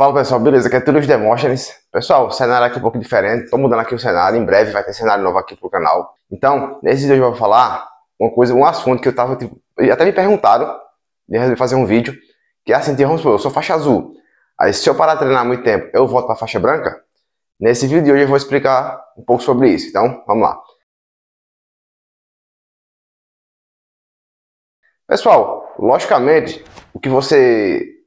Fala pessoal, beleza? Aqui é Túlio Demóstenes. Pessoal, cenário aqui é um pouco diferente, estou mudando aqui o cenário, em breve vai ter cenário novo aqui pro canal. Então, nesse vídeo eu vou falar uma coisa, um assunto que eu tava, tipo, até me perguntaram, de fazer um vídeo, que é assim, tipo, vamos supor, eu sou faixa azul, aí se eu parar de treinar muito tempo, eu volto pra faixa branca? Nesse vídeo de hoje eu vou explicar um pouco sobre isso, então, vamos lá. Pessoal, logicamente, o que você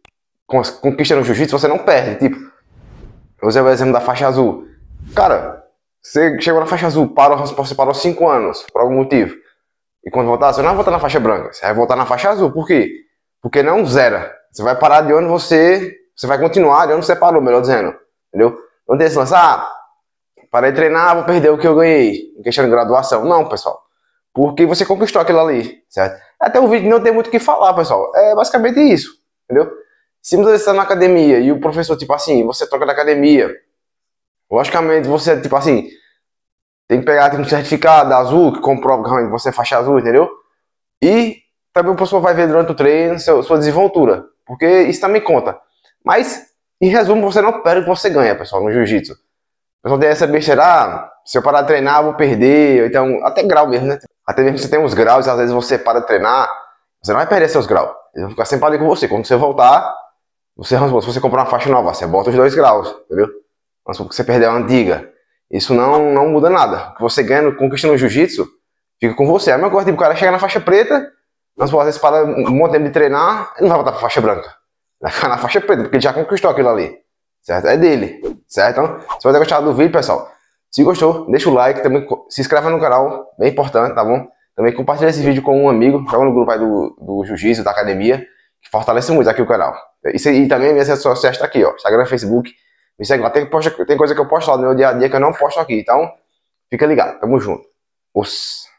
Conquista no jiu-jitsu, você não perde. Tipo, eu usei o exemplo da faixa azul. Cara, você chegou na faixa azul, parou, você parou 5 anos, por algum motivo. E quando voltar, você não vai voltar na faixa branca, você vai voltar na faixa azul. Por quê? Porque não zera. Você vai parar de onde você. Você vai continuar de onde você parou, melhor dizendo. Entendeu? Não tem esse lance, ah, parei de treinar, vou perder o que eu ganhei. Em questão de graduação. Não, pessoal. Porque você conquistou aquilo ali, certo? Até o vídeo não tem muito o que falar, pessoal. É basicamente isso, entendeu? Se muitas vezes você está na academia e o professor, tipo assim, você troca da academia, logicamente você, tipo assim, tem que pegar tipo, um certificado azul que comprova que você é faixa azul, entendeu? E também o professor vai ver durante o treino seu, sua desenvoltura, porque isso também conta. Mas, em resumo, você não perde o que você ganha, pessoal, no jiu-jitsu. pessoal tem essa besteira, ah, se eu parar de treinar, eu vou perder, então, até grau mesmo, né? Até mesmo você tem uns graus, às vezes você para de treinar, você não vai perder seus graus. Eles vão ficar sempre ali com você. Quando você voltar, você, vamos se você comprar uma faixa nova, você bota os dois graus, entendeu? Mas se você perdeu a antiga. Isso não, não muda nada. O que você ganha conquistando o jiu-jitsu, fica com você. É a mesma coisa, tipo, o cara chega na faixa preta, mas pô, esse para um monte de tempo de treinar, ele não vai botar pra faixa branca. Vai ficar na faixa preta, porque ele já conquistou aquilo ali. Certo? É dele. Certo? Então, se você gostar do vídeo, pessoal, se gostou, deixa o like, também se inscreva no canal, bem importante, tá bom? Também compartilha esse vídeo com um amigo, joga no grupo aí do, do Jiu-Jitsu, da academia fortalece muito aqui o canal. e também minhas redes sociais tá aqui, ó. Instagram, Facebook. Me segue lá. Tem, tem coisa que eu posto lá no meu dia a dia que eu não posto aqui. Então, fica ligado. Tamo junto. Os...